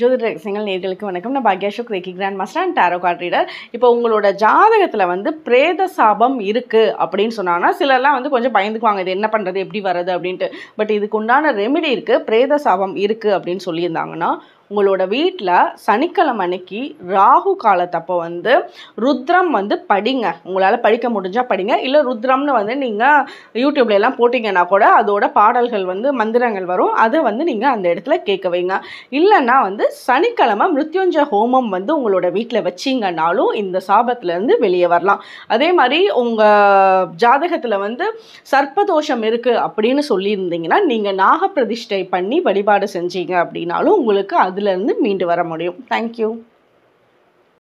ஜோதிட ரகசியங்கள் நேர்களுக்கு வணக்கம் நான் பாக்யாஷோக் reiki grand master and tarot card reader இப்போ உங்களோட ஜாதகத்தில் வந்து பிரேத சாபம் இருக்குது அப்படின்னு சொன்னாங்கன்னா சிலர்லாம் வந்து கொஞ்சம் பயந்துக்குவாங்க இது என்ன பண்ணுறது எப்படி வர்றது அப்படின்ட்டு பட் இதுக்கு உண்டான ரெமிடி இருக்குது பிரேத சாபம் இருக்குது அப்படின்னு சொல்லியிருந்தாங்கன்னா உங்களோட வீட்டில் சனிக்கிழமை அன்னைக்கு ராகு காலத்தப்போ வந்து ருத்ரம் வந்து படிங்க உங்களால் படிக்க முடிஞ்சால் படிங்க இல்லை ருத்ரம்னு வந்து நீங்கள் யூடியூப்ல எல்லாம் போட்டிங்கன்னா கூட அதோட பாடல்கள் வந்து மந்திரங்கள் வரும் அதை வந்து நீங்கள் அந்த இடத்துல கேட்க வைங்க இல்லைன்னா வந்து சனிக்கிழமை மிருத்யுஞ்ச ஹோமம் வந்து உங்களோட வீட்டில் வச்சிங்கனாலும் இந்த சாபத்துலேருந்து வெளியே வரலாம் அதே மாதிரி உங்கள் ஜாதகத்தில் வந்து சர்ப்பதோஷம் இருக்குது அப்படின்னு சொல்லியிருந்தீங்கன்னா நீங்கள் நாகப்பிரதிஷ்டை பண்ணி வழிபாடு செஞ்சீங்க அப்படின்னாலும் உங்களுக்கு அது அதிலேருந்து மீண்டு வர முடியும் தேங்க்யூ